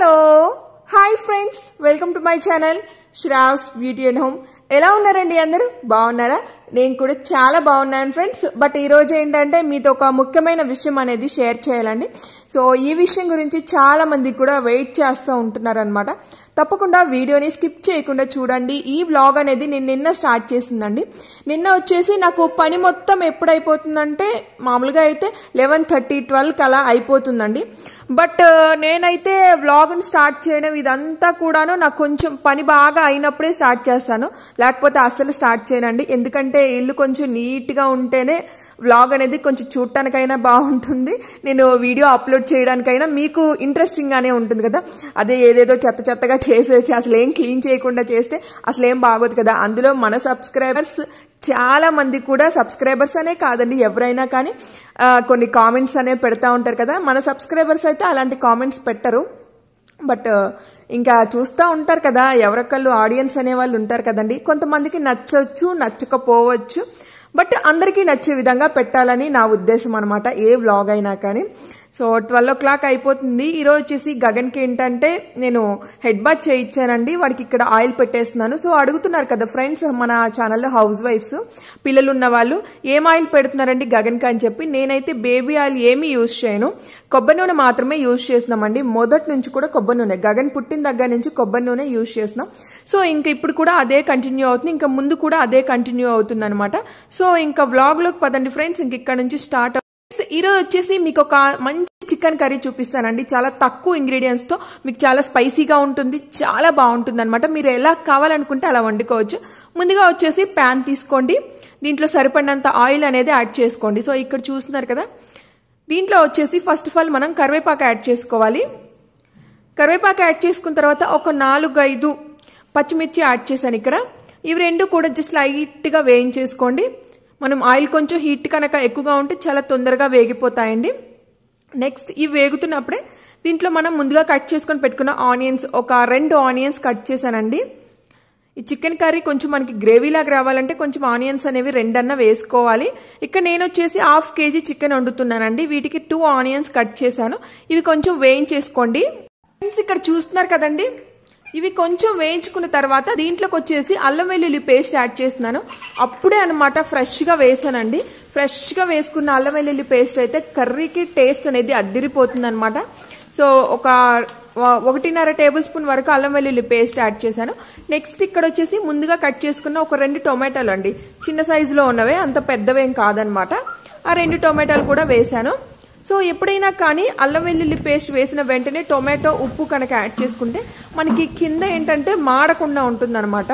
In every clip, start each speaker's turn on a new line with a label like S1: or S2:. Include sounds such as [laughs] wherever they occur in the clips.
S1: hello hi friends welcome to my channel Sravs beauty and home ఎలా ఉన్నారండి అందరూ బాగున్నారా నేను కూడా చాలా బాగున్నాను ఫ్రెండ్స్ బట్ ఈరోజు ఏంటంటే మీతో ఒక ముఖ్యమైన విషయం అనేది షేర్ చేయాలండి సో ఈ విషయం గురించి చాలా మంది కూడా వెయిట్ చేస్తూ ఉంటున్నారనమాట తప్పకుండా వీడియోని స్కిప్ చేయకుండా చూడండి ఈ బ్లాగ్ అనేది నేను నిన్న స్టార్ట్ చేసిందండి నిన్న వచ్చేసి నాకు పని మొత్తం ఎప్పుడైపోతుందంటే మామూలుగా అయితే లెవెన్ థర్టీ ట్వెల్వ్కి అలా అయిపోతుందండి బట్ నేనైతే వ్లాగ్ని స్టార్ట్ చేయడం ఇదంతా కూడాను నాకు కొంచెం పని బాగా అయినప్పుడే స్టార్ట్ చేస్తాను లేకపోతే అస్సలు స్టార్ట్ చేయనండి ఎందుకంటే ఇల్లు కొంచెం నీట్గా ఉంటేనే వ్లాగ్ అనేది కొంచెం చూడటానికైనా బాగుంటుంది నేను వీడియో అప్లోడ్ చేయడానికైనా మీకు ఇంట్రెస్టింగ్గానే ఉంటుంది కదా అదే ఏదేదో చెత్త చెత్తగా చేసేసి అసలు ఏం క్లీన్ చేయకుండా చేస్తే అసలు ఏం బాగోదు కదా అందులో మన సబ్స్క్రైబర్స్ చాలా మంది కూడా సబ్స్క్రైబర్స్ అనే కాదండి ఎవరైనా కానీ కొన్ని కామెంట్స్ అనేవి పెడతా ఉంటారు కదా మన సబ్స్క్రైబర్స్ అయితే అలాంటి కామెంట్స్ పెట్టరు బట్ ఇంకా చూస్తూ ఉంటారు కదా ఎవరొకళ్ళు ఆడియన్స్ అనే వాళ్ళు ఉంటారు కదండి కొంతమందికి నచ్చవచ్చు నచ్చకపోవచ్చు బట్ అందరికీ నచ్చే విధంగా పెట్టాలని నా ఉద్దేశం అనమాట ఏ వ్లాగ్ అయినా కానీ సో ట్వెల్వ్ ఓ క్లాక్ అయిపోతుంది ఈరోజు వచ్చేసి గగన్కి ఏంటంటే నేను హెడ్ బాత్ చేయించానండి వాడికి ఇక్కడ ఆయిల్ పెట్టేస్తున్నాను సో అడుగుతున్నారు కదా ఫ్రెండ్స్ మన ఛానల్లో హౌస్ వైఫ్స్ పిల్లలు ఉన్న వాళ్ళు ఏం ఆయిల్ పెడుతున్నారండి గగన్కి అని చెప్పి నేనైతే బేబీ ఆయిల్ ఏమీ యూజ్ చేయను కొబ్బరి నూనె మాత్రమే యూజ్ చేస్తున్నామండి మొదటి నుంచి కూడా కొబ్బరి నూనె గగన్ పుట్టిన దగ్గర నుంచి కొబ్బరి నూనె యూజ్ చేస్తున్నాం సో ఇంకా ఇప్పుడు కూడా అదే కంటిన్యూ అవుతుంది ఇంకా ముందు కూడా అదే కంటిన్యూ అవుతుంది సో ఇంకా వ్లాగ్లోకి పదండి ఫ్రెండ్స్ ఇంక ఇక్కడ నుంచి స్టార్ట్ ఈరోజు వచ్చేసి మీకు ఒక మంచి చికెన్ కర్రీ చూపిస్తానండి చాలా తక్కువ ఇంగ్రీడియంట్స్తో మీకు చాలా స్పైసీగా ఉంటుంది చాలా బాగుంటుంది అనమాట మీరు ఎలా కావాలనుకుంటే అలా వండుకోవచ్చు ముందుగా వచ్చేసి ప్యాన్ తీసుకోండి దీంట్లో సరిపడినంత ఆయిల్ అనేది యాడ్ చేసుకోండి సో ఇక్కడ చూస్తున్నారు కదా దీంట్లో వచ్చేసి ఫస్ట్ ఆఫ్ ఆల్ మనం కరివేపాకు యాడ్ చేసుకోవాలి కరివేపాకు యాడ్ చేసుకున్న తర్వాత ఒక నాలుగు ఐదు పచ్చిమిర్చి యాడ్ చేశాను ఇక్కడ ఇవి రెండు కూడా జస్ట్ లైట్గా వేయించేసుకోండి మనం ఆయిల్ కొంచెం హీట్ కనుక ఎక్కువగా ఉంటే చాలా తొందరగా వేగిపోతాయండి నెక్స్ట్ ఇవి వేగుతున్నప్పుడే దీంట్లో మనం ముందుగా కట్ చేసుకొని పెట్టుకున్న ఆనియన్స్ ఒక రెండు ఆనియన్స్ కట్ చేశానండి ఈ చికెన్ కర్రీ కొంచెం మనకి గ్రేవీలాగా రావాలంటే కొంచెం ఆనియన్స్ అనేవి రెండన్నా వేసుకోవాలి ఇక్కడ నేను వచ్చేసి హాఫ్ కేజీ చికెన్ వండుతున్నానండి వీటికి టూ ఆనియన్స్ కట్ చేశాను ఇవి కొంచెం వేయించేసుకోండి ఫ్రెండ్స్ ఇక్కడ చూస్తున్నారు కదండి ఇవి కొంచెం వేయించుకున్న తర్వాత దీంట్లోకి వచ్చేసి అల్లం వెల్లుల్లి పేస్ట్ యాడ్ చేస్తున్నాను అప్పుడే అనమాట ఫ్రెష్గా వేసానండి ఫ్రెష్గా వేసుకున్న అల్లం వెల్లుల్లి పేస్ట్ అయితే కర్రీకి టేస్ట్ అనేది అద్దిరిపోతుంది అనమాట సో ఒక ఒకటిన్నర టేబుల్ స్పూన్ వరకు అల్లం వెల్లుల్లి పేస్ట్ యాడ్ చేశాను నెక్స్ట్ ఇక్కడ వచ్చేసి ముందుగా కట్ చేసుకున్న ఒక రెండు టొమాటోలు అండి చిన్న సైజులో ఉన్నవే అంత పెద్దవేం కాదనమాట ఆ రెండు టొమాటోలు కూడా వేశాను సో ఎప్పుడైనా కానీ అల్లం వెల్లుల్లి పేస్ట్ వేసిన వెంటనే టొమాటో ఉప్పు కనుక యాడ్ చేసుకుంటే మనకి కింద ఏంటంటే మాడకుండా ఉంటుందన్నమాట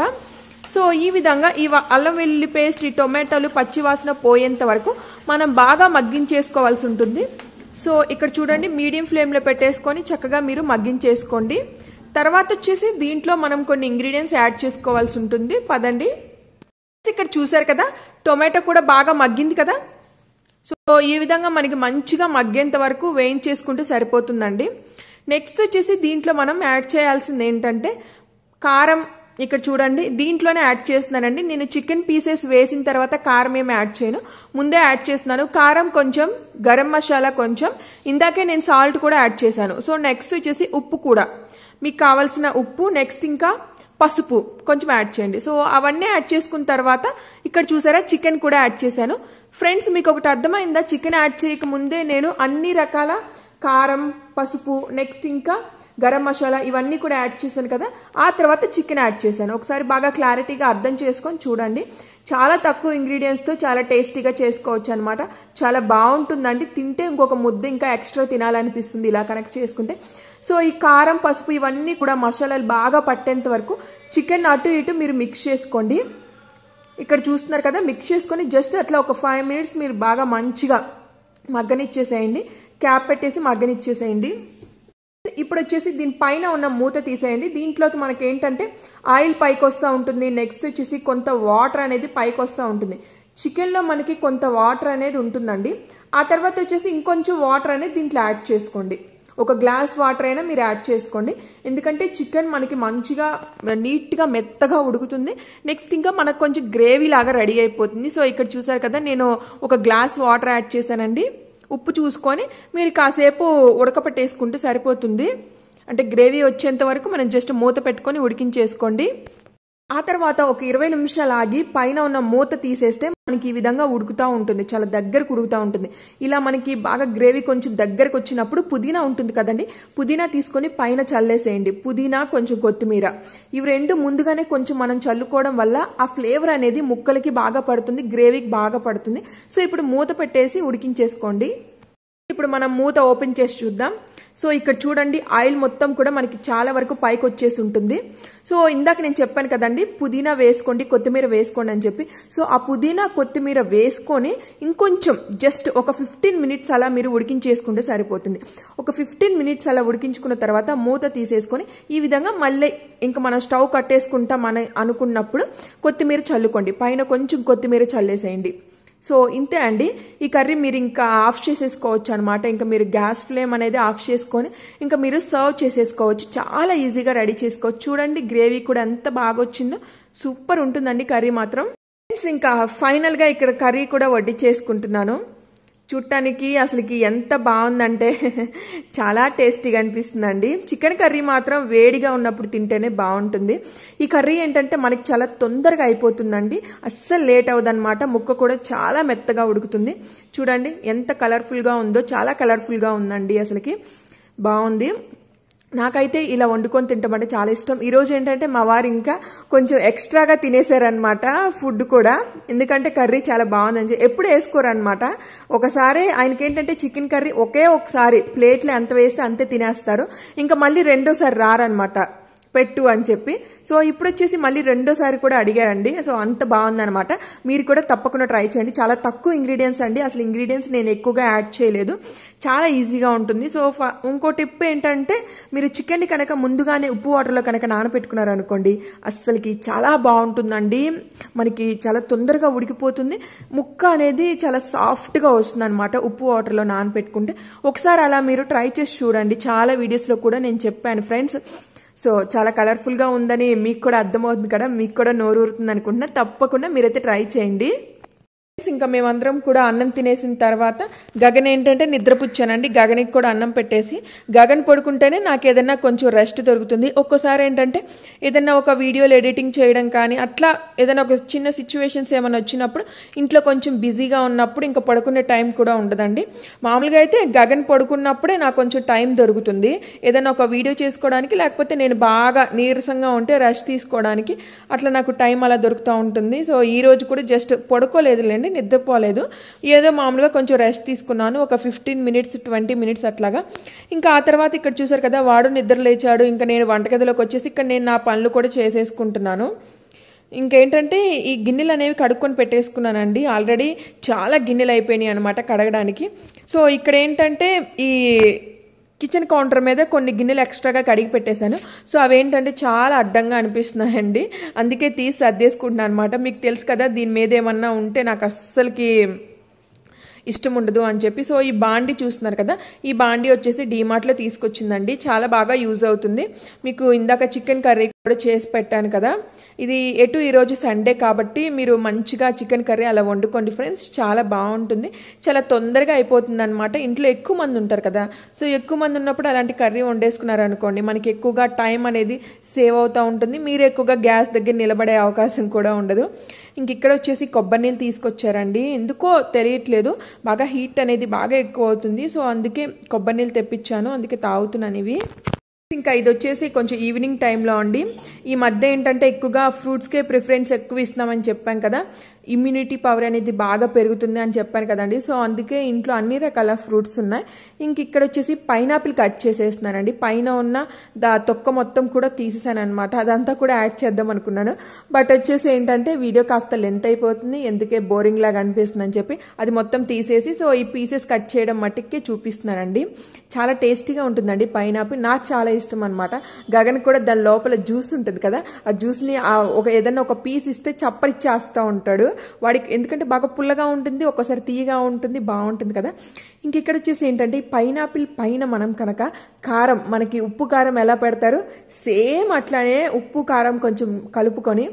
S1: సో ఈ విధంగా ఈ అల్లం వెల్లుల్లి పేస్ట్ ఈ టొమాటోలు పచ్చివాసన పోయేంత వరకు మనం బాగా మగ్గించేసుకోవాల్సి ఉంటుంది సో ఇక్కడ చూడండి మీడియం ఫ్లేమ్లో పెట్టేసుకొని చక్కగా మీరు మగ్గించేసుకోండి తర్వాత వచ్చేసి దీంట్లో మనం కొన్ని ఇంగ్రీడియంట్స్ యాడ్ చేసుకోవాల్సి ఉంటుంది పదండి ఇక్కడ చూసారు కదా టొమాటో కూడా బాగా మగ్గింది కదా సో ఈ విధంగా మనకి మంచిగా మగ్గేంత వరకు వేయించేసుకుంటే సరిపోతుందండి నెక్స్ట్ వచ్చేసి దీంట్లో మనం యాడ్ చేయాల్సింది ఏంటంటే కారం ఇక్కడ చూడండి దీంట్లోనే యాడ్ చేస్తున్నానండి నేను చికెన్ పీసెస్ వేసిన తర్వాత కారం ఏమి యాడ్ చేయను ముందే యాడ్ చేస్తున్నాను కారం కొంచెం గరం మసాలా కొంచెం ఇందాకే నేను సాల్ట్ కూడా యాడ్ చేశాను సో నెక్స్ట్ వచ్చేసి ఉప్పు కూడా మీకు కావాల్సిన ఉప్పు నెక్స్ట్ ఇంకా పసుపు కొంచెం యాడ్ చేయండి సో అవన్నీ యాడ్ చేసుకున్న తర్వాత ఇక్కడ చూసారా చికెన్ కూడా యాడ్ చేశాను ఫ్రెండ్స్ మీకు ఒకటి అర్థమైందా చికెన్ యాడ్ చేయకముందే నేను అన్ని రకాల కారం పసుపు నెక్స్ట్ ఇంకా గరం మసాలా ఇవన్నీ కూడా యాడ్ చేశాను కదా ఆ తర్వాత చికెన్ యాడ్ చేశాను ఒకసారి బాగా క్లారిటీగా అర్థం చేసుకొని చూడండి చాలా తక్కువ ఇంగ్రీడియంట్స్తో చాలా టేస్టీగా చేసుకోవచ్చు అనమాట చాలా బాగుంటుందండి తింటే ఇంకొక ముద్ద ఇంకా ఎక్స్ట్రా తినాలనిపిస్తుంది ఇలా కనెక్ట్ చేసుకుంటే సో ఈ కారం పసుపు ఇవన్నీ కూడా మసాలాలు బాగా పట్టేంత వరకు చికెన్ అటు ఇటు మీరు మిక్స్ చేసుకోండి ఇక్కడ చూస్తున్నారు కదా మిక్స్ చేసుకొని జస్ట్ అట్లా ఒక ఫైవ్ మినిట్స్ మీరు బాగా మంచిగా మగ్గనిచ్చేసేయండి క్యాప్ పెట్టేసి మగ్గనిచ్చేసేయండి ఇప్పుడు వచ్చేసి దీని పైన ఉన్న మూత తీసేయండి దీంట్లోకి మనకి ఏంటంటే ఆయిల్ పైకి వస్తూ ఉంటుంది నెక్స్ట్ వచ్చేసి కొంత వాటర్ అనేది పైకి వస్తూ ఉంటుంది చికెన్లో మనకి కొంత వాటర్ అనేది ఉంటుందండి ఆ తర్వాత వచ్చేసి ఇంకొంచెం వాటర్ అనేది దీంట్లో యాడ్ చేసుకోండి ఒక గ్లాస్ వాటర్ అయినా మీరు యాడ్ చేసుకోండి ఎందుకంటే చికెన్ మనకి మంచిగా నీట్గా మెత్తగా ఉడుకుతుంది నెక్స్ట్ ఇంకా మనకు కొంచెం గ్రేవీ లాగా రెడీ అయిపోతుంది సో ఇక్కడ చూసారు కదా నేను ఒక గ్లాస్ వాటర్ యాడ్ చేశానండి ఉప్పు చూసుకొని మీరు కాసేపు ఉడకపెట్టేసుకుంటే సరిపోతుంది అంటే గ్రేవీ వచ్చేంత వరకు మనం జస్ట్ మూత పెట్టుకొని ఉడికించేసుకోండి ఆ తర్వాత ఒక ఇరవై నిమిషాలు ఆగి పైన ఉన్న మూత తీసేస్తే మనకి ఈ విధంగా ఉడుకుతూ ఉంటుంది చాలా దగ్గరకు ఉడుకుతూ ఉంటుంది ఇలా మనకి బాగా గ్రేవీ కొంచెం దగ్గరకు వచ్చినప్పుడు పుదీనా ఉంటుంది కదండి పుదీనా తీసుకొని పైన చల్లేసేయండి పుదీనా కొంచెం కొత్తిమీర ఇవి రెండు ముందుగానే కొంచెం మనం చల్లుకోవడం వల్ల ఆ ఫ్లేవర్ అనేది ముక్కలకి బాగా పడుతుంది గ్రేవీకి బాగా పడుతుంది సో ఇప్పుడు మూత పెట్టేసి ఉడికించేసుకోండి ఇప్పుడు మనం మూత ఓపెన్ చేసి చూద్దాం సో ఇక్కడ చూడండి ఆయిల్ మొత్తం కూడా మనకి చాలా వరకు పైకి వచ్చేసి ఉంటుంది సో ఇందాక నేను చెప్పాను కదండి పుదీనా వేసుకోండి కొత్తిమీర వేసుకోండి అని చెప్పి సో ఆ పుదీనా కొత్తిమీర వేసుకొని ఇంకొంచెం జస్ట్ ఒక ఫిఫ్టీన్ మినిట్స్ అలా మీరు ఉడికించేసుకుంటే సరిపోతుంది ఒక ఫిఫ్టీన్ మినిట్స్ అలా ఉడికించుకున్న తర్వాత మూత తీసేసుకొని ఈ విధంగా మళ్ళీ ఇంకా మనం స్టవ్ కట్టేసుకుంటాం అని అనుకున్నప్పుడు కొత్తిమీర చల్లుకోండి పైన కొంచెం కొత్తిమీర చల్లేసేయండి సో ఇంతే అండి ఈ కర్రీ మీరు ఇంకా ఆఫ్ చేసేసుకోవచ్చు అనమాట ఇంకా మీరు గ్యాస్ ఫ్లేమ్ అనేది ఆఫ్ చేసుకొని ఇంకా మీరు సర్వ్ చేసేసుకోవచ్చు చాలా ఈజీగా రెడీ చేసుకోవచ్చు చూడండి గ్రేవీ కూడా ఎంత బాగా వచ్చిందో సూపర్ ఉంటుందండి కర్రీ మాత్రం ఇంకా ఫైనల్గా ఇక్కడ కర్రీ కూడా వడ్డీ చేసుకుంటున్నాను చూడటానికి అసలుకి ఎంత బాగుందంటే [laughs] చాలా టేస్టీగా అనిపిస్తుందండి చికెన్ కర్రీ మాత్రం వేడిగా ఉన్నప్పుడు తింటేనే బాగుంటుంది ఈ కర్రీ ఏంటంటే మనకి చాలా తొందరగా అయిపోతుందండి అస్సలు లేట్ అవ్వదనమాట ముక్క కూడా చాలా మెత్తగా ఉడుకుతుంది చూడండి ఎంత కలర్ఫుల్గా ఉందో చాలా కలర్ఫుల్గా ఉందండి అసలుకి బాగుంది నాకైతే ఇలా వండుకొని తింటామంటే చాలా ఇష్టం ఈరోజు ఏంటంటే మా వారు ఇంకా కొంచెం ఎక్స్ట్రాగా తినేశారనమాట ఫుడ్ కూడా ఎందుకంటే కర్రీ చాలా బాగుందని ఎప్పుడు వేసుకోరనమాట ఒకసారి ఆయనకి ఏంటంటే చికెన్ కర్రీ ఒకే ఒకసారి ప్లేట్లో ఎంత వేస్తే అంతే తినేస్తారు ఇంకా మళ్ళీ రెండోసారి రారనమాట పెట్టు అని చెప్పి సో ఇప్పుడు వచ్చేసి మళ్ళీ రెండోసారి కూడా అడిగారండి సో అంత బాగుందనమాట మీరు కూడా తప్పకుండా ట్రై చేయండి చాలా తక్కువ ఇంగ్రీడియంట్స్ అండి అసలు ఇంగ్రీడియంట్స్ నేను ఎక్కువగా యాడ్ చేయలేదు చాలా ఈజీగా ఉంటుంది సో ఇంకో టిప్ ఏంటంటే మీరు చికెన్ని కనుక ముందుగానే ఉప్పు వాటర్లో కనుక అనుకోండి అస్సలకి చాలా బాగుంటుందండి మనకి చాలా తొందరగా ఉడికిపోతుంది ముక్క అనేది చాలా సాఫ్ట్గా వస్తుంది అనమాట ఉప్పు వాటర్లో నానబెట్టుకుంటే ఒకసారి అలా మీరు ట్రై చేసి చూడండి చాలా వీడియోస్లో కూడా నేను చెప్పాను ఫ్రెండ్స్ సో చాలా కలర్ఫుల్గా ఉందని మీకు కూడా అర్థమవుతుంది కదా మీకు కూడా నోరు ఊరుతుంది అనుకుంటున్నా తప్పకుండా మీరైతే ట్రై చేయండి ఇంకా మేమందరం కూడా అన్నం తినేసిన తర్వాత గగన్ ఏంటంటే నిద్రపుచ్చానండి గగనికి కూడా అన్నం పెట్టేసి గగన్ పడుకుంటేనే నాకు ఏదైనా కొంచెం రెస్ట్ దొరుకుతుంది ఒక్కోసారి ఏంటంటే ఏదైనా ఒక వీడియోలు ఎడిటింగ్ చేయడం కానీ అట్లా ఏదైనా ఒక చిన్న సిచ్యువేషన్స్ ఏమైనా వచ్చినప్పుడు ఇంట్లో కొంచెం బిజీగా ఉన్నప్పుడు ఇంకా పడుకునే టైం కూడా ఉండదండి మామూలుగా అయితే గగన్ పడుకున్నప్పుడే నాకు కొంచెం టైం దొరుకుతుంది ఏదైనా ఒక వీడియో చేసుకోవడానికి లేకపోతే నేను బాగా నీరసంగా ఉంటే రెస్ట్ తీసుకోవడానికి అట్లా నాకు టైం అలా దొరుకుతూ ఉంటుంది సో ఈ రోజు కూడా జస్ట్ పడుకోలేదులేండి నిద్రపోలేదు ఏదో మామూలుగా కొంచెం రెస్ట్ తీసుకున్నాను ఒక ఫిఫ్టీన్ మినిట్స్ ట్వంటీ మినిట్స్ అట్లాగా ఇంకా ఆ తర్వాత ఇక్కడ చూసారు కదా వాడు నిద్ర లేచాడు ఇంకా నేను వంటగదిలోకి వచ్చేసి ఇక్కడ నేను నా పనులు కూడా చేసేసుకుంటున్నాను ఇంకేంటంటే ఈ గిన్నెలు అనేవి కడుక్కొని పెట్టేసుకున్నానండి ఆల్రెడీ చాలా గిన్నెలు అయిపోయినాయి అనమాట కడగడానికి సో ఇక్కడ ఏంటంటే ఈ కిచెన్ కౌంటర్ మీద కొన్ని గిన్నెలు ఎక్స్ట్రాగా కడిగి పెట్టేశాను సో అవేంటంటే చాలా అడ్డంగా అనిపిస్తున్నాయండి అందుకే తీసి సర్దేసుకుంటున్నాను అనమాట మీకు తెలుసు కదా దీని మీద ఏమన్నా ఉంటే నాకు అస్సలకి ఇష్టం ఉండదు అని చెప్పి సో ఈ బాండీ చూస్తున్నారు కదా ఈ బాండీ వచ్చేసి డీమార్ట్లో తీసుకొచ్చిందండి చాలా బాగా యూజ్ అవుతుంది మీకు ఇందాక చికెన్ కర్రీ కూడా చేసి పెట్టాను కదా ఇది ఎటు ఈరోజు సండే కాబట్టి మీరు మంచిగా చికెన్ కర్రీ అలా వండుకోండి ఫ్రెండ్స్ చాలా బాగుంటుంది చాలా తొందరగా అయిపోతుంది అనమాట ఇంట్లో ఎక్కువ మంది ఉంటారు కదా సో ఎక్కువ మంది ఉన్నప్పుడు అలాంటి కర్రీ వండేసుకున్నారనుకోండి మనకి ఎక్కువగా టైం అనేది సేవ్ అవుతూ ఉంటుంది మీరు ఎక్కువగా గ్యాస్ దగ్గర నిలబడే అవకాశం కూడా ఉండదు ఇంక ఇక్కడ వచ్చేసి కొబ్బరి నీళ్ళు తీసుకొచ్చారండి ఎందుకో తెలియట్లేదు బాగా హీట్ అనేది బాగా ఎక్కువ అవుతుంది సో అందుకే కొబ్బరి నీళ్ళు తెప్పించాను అందుకే తాగుతున్నాను ఇవి ఇంకా ఇది వచ్చేసి కొంచెం ఈవినింగ్ టైంలో అండి ఈ మధ్య ఏంటంటే ఎక్కువగా ఫ్రూట్స్కే ప్రిఫరెన్స్ ఎక్కువ ఇస్తున్నామని చెప్పాం కదా ఇమ్యూనిటీ పవర్ అనేది బాగా పెరుగుతుంది అని చెప్పాను కదండి సో అందుకే ఇంట్లో అన్ని రకాల ఫ్రూట్స్ ఉన్నాయి ఇంక ఇక్కడ వచ్చేసి పైనాపిల్ కట్ చేసేస్తున్నానండి పైన ఉన్న దా తొక్క మొత్తం కూడా తీసేసాను అనమాట అదంతా కూడా యాడ్ చేద్దాం అనుకున్నాను బట్ వచ్చేసి ఏంటంటే వీడియో కాస్త లెంత్ అయిపోతుంది ఎందుకే బోరింగ్ లాగా అనిపిస్తుంది అని చెప్పి అది మొత్తం తీసేసి సో ఈ పీసెస్ కట్ చేయడం మట్టికే చూపిస్తున్నానండి చాలా టేస్టీగా ఉంటుందండి పైనాపిల్ నాకు చాలా ఇష్టం అనమాట గగన్ కూడా దాని లోపల జ్యూస్ ఉంటుంది కదా ఆ జ్యూస్ని ఒక ఏదైనా ఒక పీస్ ఇస్తే చప్పరిచ్చేస్తా ఉంటాడు వాడికి ఎందుకంటే బాగా పుల్లగా ఉంటుంది ఒక్కోసారి తీయగా ఉంటుంది బాగుంటుంది కదా ఇంక ఇక్కడ వచ్చేసి ఏంటంటే పైనాపిల్ పైన మనం కనుక కారం మనకి ఉప్పు కారం ఎలా పెడతారు సేమ్ అట్లానే ఉప్పు కారం కొంచెం కలుపుకొని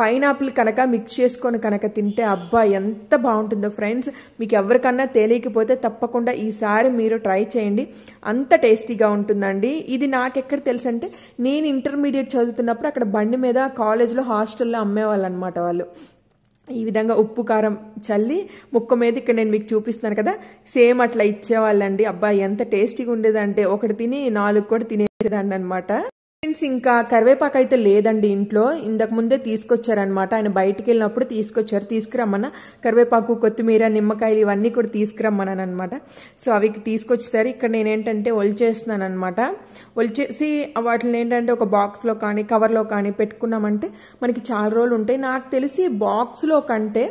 S1: పైనాపిల్ కనుక మిక్స్ చేసుకొని కనుక తింటే అబ్బా ఎంత బాగుంటుందో ఫ్రెండ్స్ మీకు ఎవరికన్నా తెలియకపోతే తప్పకుండా ఈసారి మీరు ట్రై చేయండి అంత టేస్టీగా ఉంటుందండి ఇది నాకెక్కడ తెలుసు అంటే నేను ఇంటర్మీడియట్ చదువుతున్నప్పుడు అక్కడ బండి మీద కాలేజ్లో హాస్టల్లో అమ్మేవాళ్ళు అనమాట వాళ్ళు ఈ విధంగా ఉప్పు కారం చల్లి ముక్క మీద ఇక్కడ నేను మీకు చూపిస్తున్నాను కదా సేమ్ అట్లా ఇచ్చేవాళ్ళండి అబ్బాయి ఎంత టేస్టీగా ఉండేదంటే ఒకటి తిని నాలుగు కూడా తినేసేదాన్ని అనమాట ఫ్రెండ్స్ ఇంకా కరివేపాకు అయితే లేదండి ఇంట్లో ఇంతకు ముందే తీసుకొచ్చారనమాట ఆయన బయటికి వెళ్ళినప్పుడు తీసుకొచ్చారు తీసుకురమ్మన్న కరివేపాకు కొత్తిమీర నిమ్మకాయలు ఇవన్నీ కూడా తీసుకురమ్మన్నాను అనమాట సో అవి తీసుకొచ్చేసారు ఇక్కడ నేను ఏంటంటే ఒలిచేస్తున్నాను అనమాట ఒలిచేసి వాటిని ఏంటంటే ఒక బాక్స్లో కానీ కవర్లో కానీ పెట్టుకున్నామంటే మనకి చాలా రోజులు ఉంటాయి నాకు తెలిసి బాక్స్లో కంటే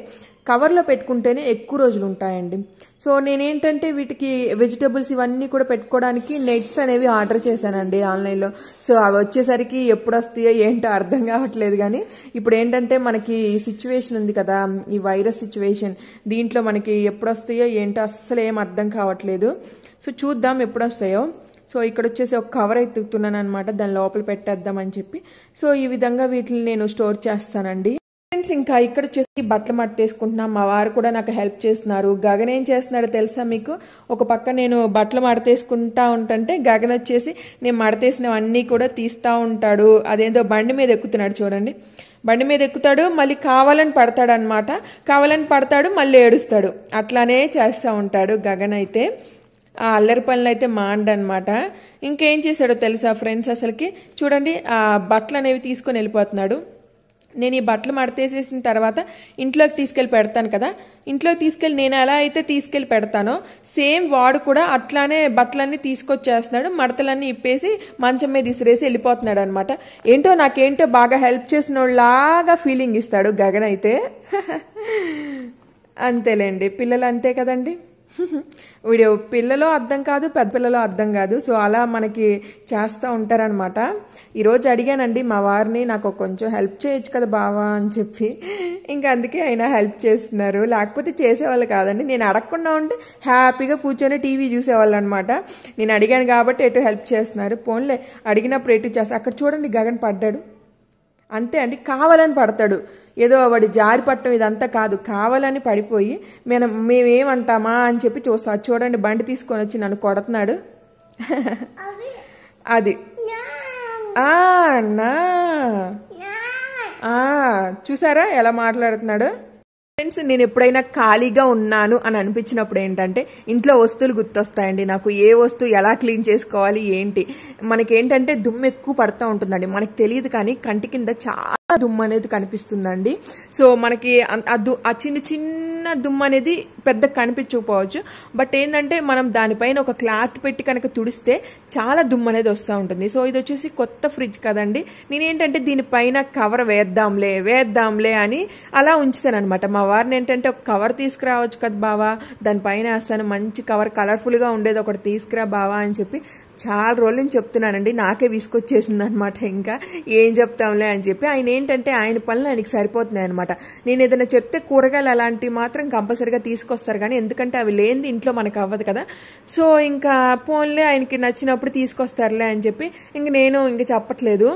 S1: కవర్లో పెట్టుకుంటేనే ఎక్కువ రోజులు ఉంటాయండి సో నేనేంటంటే వీటికి వెజిటబుల్స్ ఇవన్నీ కూడా పెట్టుకోవడానికి నెట్స్ అనేవి ఆర్డర్ చేశానండి ఆన్లైన్లో సో అవి వచ్చేసరికి ఎప్పుడు వస్తాయో ఏంటో అర్థం కావట్లేదు కానీ ఇప్పుడు ఏంటంటే మనకి సిచ్యువేషన్ ఉంది కదా ఈ వైరస్ సిచ్యువేషన్ దీంట్లో మనకి ఎప్పుడు వస్తాయో ఏంటో అస్సలు ఏం అర్థం కావట్లేదు సో చూద్దాం ఎప్పుడు వస్తాయో సో ఇక్కడ వచ్చేసి ఒక కవర్ ఎత్తుకుతున్నాను అనమాట దాని లోపల పెట్టేద్దామని చెప్పి సో ఈ విధంగా వీటిని నేను స్టోర్ చేస్తానండి ఫ్రెండ్స్ ఇంకా ఇక్కడ వచ్చేసి బట్టలు మడతేసుకుంటున్నా మా వారు కూడా నాకు హెల్ప్ చేస్తున్నారు గగన్ ఏం చేస్తున్నాడో తెలుసా మీకు ఒక పక్క నేను బట్టలు మడతేసుకుంటా ఉంటంటే గగన్ వచ్చేసి నేను మడతేసినవన్నీ కూడా తీస్తూ ఉంటాడు అదేందో బండి మీద ఎక్కుతున్నాడు చూడండి బండి మీద ఎక్కుతాడు మళ్ళీ కావాలని పడతాడు అనమాట కావాలని పడతాడు మళ్ళీ ఏడుస్తాడు అట్లానే చేస్తూ ఉంటాడు గగన్ అయితే ఆ అల్లరి పనులు అయితే మాండనమాట ఇంకేం చేశాడో తెలుసా ఫ్రెండ్స్ అసలుకి చూడండి ఆ బట్టలు అనేవి తీసుకొని వెళ్ళిపోతున్నాడు నేను ఈ బట్టలు మడతేసేసిన తర్వాత ఇంట్లోకి తీసుకెళ్ళి పెడతాను కదా ఇంట్లోకి తీసుకెళ్ళి నేను ఎలా అయితే తీసుకెళ్ళి పెడతానో సేమ్ వాడు కూడా అట్లానే బట్టలన్నీ తీసుకొచ్చేస్తున్నాడు మడతలన్నీ ఇప్పేసి మంచం మీద ఇసిరేసి వెళ్ళిపోతున్నాడు అనమాట ఏంటో నాకేంటో బాగా హెల్ప్ చేసిన వాళ్ళలాగా ఫీలింగ్ ఇస్తాడు గగన్ అయితే [laughs] అంతేలేండి పిల్లలు అంతే కదండి [laughs] వీడు పిల్లలో అర్థం కాదు పెద్ద పిల్లలో అర్థం కాదు సో అలా మనకి చేస్తూ ఉంటారనమాట ఈరోజు అడిగానండి మా వారిని నాకు కొంచెం హెల్ప్ చేయొచ్చు కదా బావా అని చెప్పి ఇంకా అందుకే ఆయన హెల్ప్ చేస్తున్నారు లేకపోతే చేసేవాళ్ళు కాదండి నేను అడగకుండా ఉంటే హ్యాపీగా కూర్చొని టీవీ చూసేవాళ్ళు అనమాట నేను అడిగాను కాబట్టి ఎటు హెల్ప్ చేస్తున్నారు పోన్లే అడిగినప్పుడు ఎటు చేస్తా అక్కడ చూడండి గగన్ పడ్డాడు అంతే అండి కావాలని పడతాడు ఏదో వాడి జారి పట్టడం ఇదంతా కాదు కావాలని పడిపోయి మేము మేమేమంటామా అని చెప్పి చూస్తా చూడండి బండి తీసుకొని వచ్చి నన్ను కొడుతున్నాడు అది అన్నా చూసారా ఎలా మాట్లాడుతున్నాడు ఫ్రెండ్స్ నేను ఎప్పుడైనా ఖాళీగా ఉన్నాను అని అనిపించినప్పుడు ఏంటంటే ఇంట్లో వస్తువులు గుర్తొస్తాయండి నాకు ఏ వస్తువు ఎలా క్లీన్ చేసుకోవాలి ఏంటి మనకేంటంటే దుమ్ము ఎక్కువ పడుతూ ఉంటుందండి మనకు తెలియదు కానీ కంటి కింద చాలా దుమ్ము అనేది కనిపిస్తుందండి సో మనకి ఆ చిన్న చిన్న దుమ్ము అనేది పెద్ద కనిపించకపోవచ్చు బట్ ఏంటంటే మనం దానిపైన ఒక క్లాత్ పెట్టి కనుక తుడిస్తే చాలా దుమ్ము అనేది వస్తూ ఉంటుంది సో ఇది వచ్చేసి కొత్త ఫ్రిడ్జ్ కదండి నేనేంటంటే దీనిపైన కవర్ వేద్దాంలే వేద్దాంలే అని అలా అనమాట మా వారిని ఏంటంటే ఒక కవర్ తీసుకురావచ్చు కదా బావా దానిపైన వేస్తాను మంచి కవర్ కలర్ఫుల్గా ఉండేది ఒకటి తీసుకురా బావా అని చెప్పి చాలా రోజులు చెప్తున్నానండి నాకే విసుకొచ్చేసింది అనమాట ఇంకా ఏం చెప్తాంలే అని చెప్పి ఆయన ఏంటంటే ఆయన పనులు ఆయనకి సరిపోతున్నాయి అనమాట నేను ఏదైనా చెప్తే కూరగాయలు అలాంటివి మాత్రం కంపల్సరిగా తీసుకొస్తారు కానీ ఎందుకంటే అవి లేనిది ఇంట్లో మనకు అవ్వదు కదా సో ఇంకా ఫోన్లే ఆయనకి నచ్చినప్పుడు తీసుకొస్తారులే అని చెప్పి ఇంక నేను ఇంక చెప్పట్లేదు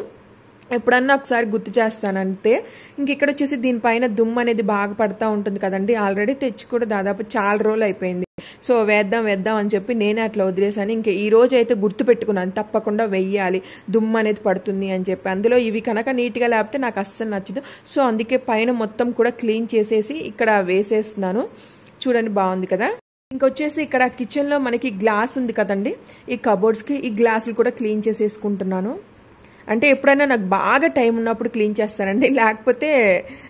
S1: ఎప్పుడన్నా ఒకసారి గుర్తు చేస్తానంటే ఇంక ఇక్కడ వచ్చేసి దీనిపైన దుమ్ము అనేది బాగా పడతా ఉంటుంది కదండి ఆల్రెడీ తెచ్చి కూడా దాదాపు చాలా రోజులు అయిపోయింది సో వేద్దాం వేద్దాం అని చెప్పి నేనే అట్లా వదిలేసాను ఇంకా ఈ రోజు అయితే గుర్తు పెట్టుకున్నాను తప్పకుండా వెయ్యాలి దుమ్ము అనేది పడుతుంది అని చెప్పి అందులో ఇవి కనుక నీట్గా లేకపోతే నాకు అస్సలు నచ్చదు సో అందుకే పైన మొత్తం కూడా క్లీన్ చేసేసి ఇక్కడ వేసేస్తున్నాను చూడండి బాగుంది కదా ఇంకొచ్చేసి ఇక్కడ కిచెన్లో మనకి గ్లాస్ ఉంది కదండి ఈ కబోర్డ్స్కి ఈ గ్లాసులు కూడా క్లీన్ చేసేసుకుంటున్నాను అంటే ఎప్పుడైనా నాకు బాగా టైం ఉన్నప్పుడు క్లీన్ చేస్తానండి లేకపోతే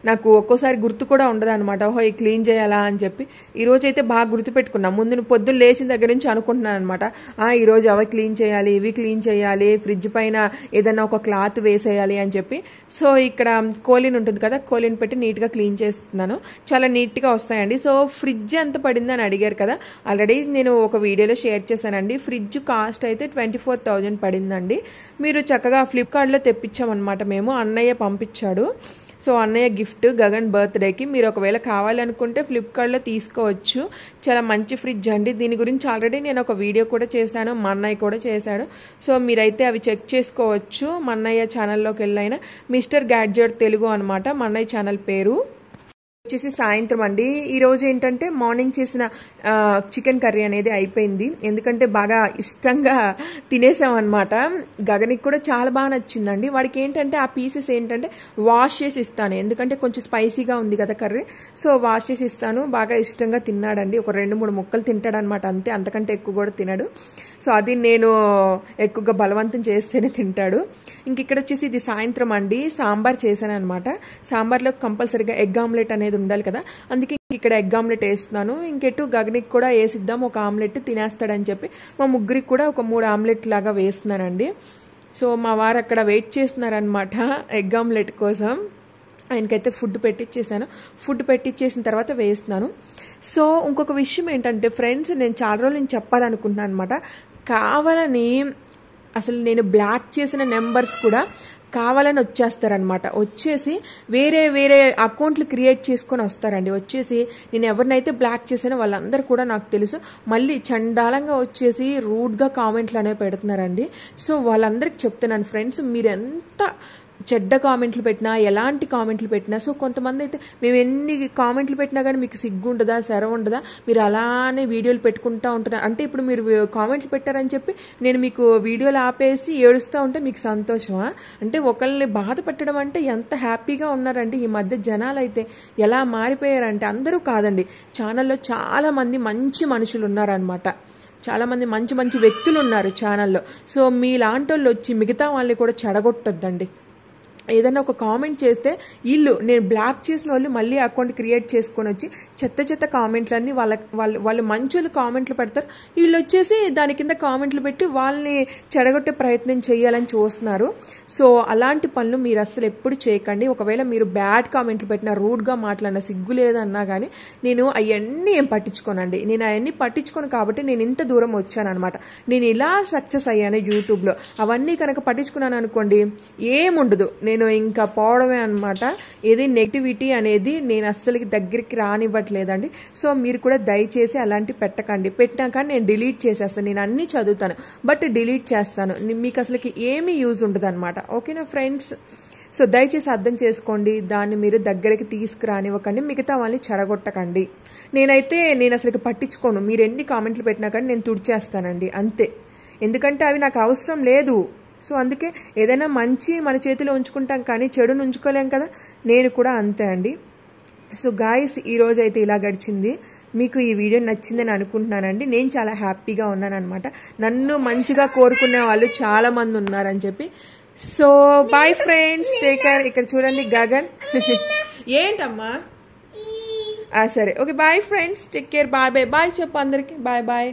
S1: నాకు ఒక్కోసారి గుర్తు కూడా ఉండదు అనమాట ఓహో క్లీన్ చేయాలా అని చెప్పి రోజు అయితే బాగా పెట్టుకున్నా ముందు పొద్దున్న లేచిన దగ్గర నుంచి అనుకుంటున్నాను అనమాట ఆ ఈరోజు అవి క్లీన్ చేయాలి ఇవి క్లీన్ చేయాలి ఫ్రిడ్జ్ పైన ఏదైనా ఒక క్లాత్ వేసేయాలి అని చెప్పి సో ఇక్కడ కోలిన్ ఉంటుంది కదా కోలిన్ పెట్టి నీట్గా క్లీన్ చేస్తున్నాను చాలా నీట్గా వస్తాయండి సో ఫ్రిడ్జ్ ఎంత పడింది అని అడిగారు కదా ఆల్రెడీ నేను ఒక వీడియోలో షేర్ చేశానండి ఫ్రిడ్జ్ కాస్ట్ అయితే ట్వంటీ ఫోర్ థౌజండ్ పడిందండి మీరు చక్కగా ఫ్లిప్కార్ట్లో తెప్పించామన్నమాట మేము అన్నయ్య పంపించాడు సో అన్నయ్య గిఫ్ట్ గగన్ బర్త్డేకి మీరు ఒకవేళ కావాలనుకుంటే ఫ్లిప్కార్ట్లో తీసుకోవచ్చు చాలా మంచి ఫ్రిడ్జ్ అండి దీని గురించి ఆల్రెడీ నేను ఒక వీడియో కూడా చేశాను మా అన్నయ్య కూడా చేశాడు సో మీరైతే అవి చెక్ చేసుకోవచ్చు మా అన్నయ్య ఛానల్లోకి వెళ్ళైనా మిస్టర్ గ్యాడ్జెట్ తెలుగు అనమాట మా అన్నయ్య ఛానల్ పేరు వచ్చేసి సాయంత్రం అండి ఈరోజు ఏంటంటే మార్నింగ్ చేసిన చికెన్ కర్రీ అనేది అయిపోయింది ఎందుకంటే బాగా ఇష్టంగా తినేసామన్నమాట గగనికి కూడా చాలా బాగా నచ్చిందండి వాడికి ఏంటంటే ఆ పీసెస్ ఏంటంటే వాష్ చేసి ఇస్తాను ఎందుకంటే కొంచెం స్పైసీగా ఉంది కదా కర్రీ సో వాష్ చేసి ఇస్తాను బాగా ఇష్టంగా తిన్నాడండి ఒక రెండు మూడు ముక్కలు తింటాడనమాట అంతే అంతకంటే ఎక్కువ కూడా తినడు సో అది నేను ఎక్కువగా బలవంతం చేస్తేనే తింటాడు ఇంక ఇక్కడ వచ్చేసి ఇది సాయంత్రం అండి సాంబార్ చేశాను అనమాట సాంబార్లో కంపల్సరీగా ఎగ్ ఆమ్లెట్ అనేది ఉండాలి కదా అందుకే ఇక్కడ ఎగ్ ఆమ్లెట్ వేస్తున్నాను ఇంకెటు గగనికి కూడా వేసిద్దాం ఒక ఆమ్లెట్ తినేస్తాడని చెప్పి మా ముగ్గురికి కూడా ఒక మూడు ఆమ్లెట్ లాగా వేస్తున్నానండి సో మా వారు అక్కడ వెయిట్ చేస్తున్నారనమాట ఎగ్ ఆమ్లెట్ కోసం ఆయనకైతే ఫుడ్ పెట్టించేసాను ఫుడ్ పెట్టించేసిన తర్వాత వేస్తున్నాను సో ఇంకొక విషయం ఏంటంటే ఫ్రెండ్స్ నేను చాలా రోజులు నేను చెప్పాలనుకుంటున్నాను అనమాట కావాలని అసలు నేను బ్లాక్ చేసిన నెంబర్స్ కూడా కావాలని వచ్చేస్తారనమాట వచ్చేసి వేరే వేరే అకౌంట్లు క్రియేట్ చేసుకొని వస్తారండి వచ్చేసి నేను ఎవరినైతే బ్లాక్ చేశానో వాళ్ళందరూ కూడా నాకు తెలుసు మళ్ళీ చండాలంగా వచ్చేసి రూడ్గా కామెంట్లు అనేవి పెడుతున్నారండి సో వాళ్ళందరికీ చెప్తున్నాను ఫ్రెండ్స్ మీరు ఎంత చెడ్డ కామెంట్లు పెట్టినా ఎలాంటి కామెంట్లు పెట్టినా సో కొంతమంది అయితే మేము ఎన్ని కామెంట్లు పెట్టినా కానీ మీకు సిగ్గు ఉండదా సెర ఉండదా మీరు అలానే వీడియోలు పెట్టుకుంటూ ఉంటారు అంటే ఇప్పుడు మీరు కామెంట్లు పెట్టారని చెప్పి నేను మీకు వీడియోలు ఆపేసి ఏడుస్తూ ఉంటే మీకు సంతోషమా అంటే ఒకళ్ళని బాధ పెట్టడం అంటే ఎంత హ్యాపీగా ఉన్నారంటే ఈ మధ్య జనాలు అయితే ఎలా మారిపోయారంటే అందరూ కాదండి ఛానల్లో చాలామంది మంచి మనుషులు ఉన్నారనమాట చాలామంది మంచి మంచి వ్యక్తులు ఉన్నారు ఛానల్లో సో లాంటి వాళ్ళు వచ్చి మిగతా వాళ్ళని కూడా చెడగొట్టద్దండి ఏదైనా ఒక కామెంట్ చేస్తే వీళ్ళు నేను బ్లాక్ చేసిన వాళ్ళు మళ్ళీ అకౌంట్ క్రియేట్ చేసుకొని వచ్చి చెత్త చెత్త కామెంట్లన్నీ వాళ్ళ వాళ్ళు వాళ్ళు మంచోళ్ళు కామెంట్లు పెడతారు వీళ్ళు వచ్చేసి దాని కింద కామెంట్లు పెట్టి వాళ్ళని చెడగొట్టే ప్రయత్నం చేయాలని చూస్తున్నారు సో అలాంటి పనులు మీరు అస్సలు ఎప్పుడు చేయకండి ఒకవేళ మీరు బ్యాడ్ కామెంట్లు పెట్టినా రూడ్గా మాట్లాడినా సిగ్గు లేదన్నా కానీ నేను అవన్నీ ఏం పట్టించుకోనండి నేను అవన్నీ పట్టించుకోను కాబట్టి నేను ఇంత దూరం వచ్చాను అనమాట నేను ఇలా సక్సెస్ అయ్యాను యూట్యూబ్లో అవన్నీ కనుక పట్టించుకున్నాను అనుకోండి ఏముండదు నేను నేను ఇంకా పోవడమే అనమాట ఏది నెగిటివిటీ అనేది నేను అస్సలకి దగ్గరికి రానివ్వట్లేదండి సో మీరు కూడా దయచేసి అలాంటి పెట్టకండి పెట్టినాక నేను డిలీట్ చేసేస్తాను నేను అన్ని చదువుతాను బట్ డిలీట్ చేస్తాను మీకు అసలుకి ఏమీ యూజ్ ఉండదు అనమాట ఓకేనా ఫ్రెండ్స్ సో దయచేసి అర్థం చేసుకోండి దాన్ని మీరు దగ్గరికి తీసుకురానివ్వకండి మిగతా వాళ్ళని చెడగొట్టకండి నేనైతే నేను అసలు పట్టించుకోను మీరు ఎన్ని కామెంట్లు పెట్టినా కానీ నేను తుడిచేస్తానండి అంతే ఎందుకంటే అవి నాకు అవసరం లేదు సో అందుకే ఏదైనా మంచి మన చేతిలో ఉంచుకుంటాం కానీ చెడును ఉంచుకోలేం కదా నేను కూడా అంతే అండి సో గాయస్ ఈరోజు అయితే ఇలా గడిచింది మీకు ఈ వీడియో నచ్చిందని అనుకుంటున్నానండి నేను చాలా హ్యాపీగా ఉన్నాను అనమాట నన్ను మంచిగా కోరుకునే వాళ్ళు చాలామంది ఉన్నారని చెప్పి so bye friends take care ఇక్కడ చూడండి గగన్ [laughs] ఏంటమ్మా సరే okay bye friends take care bye bye bye చెప్పు అందరికీ బాయ్ బాయ్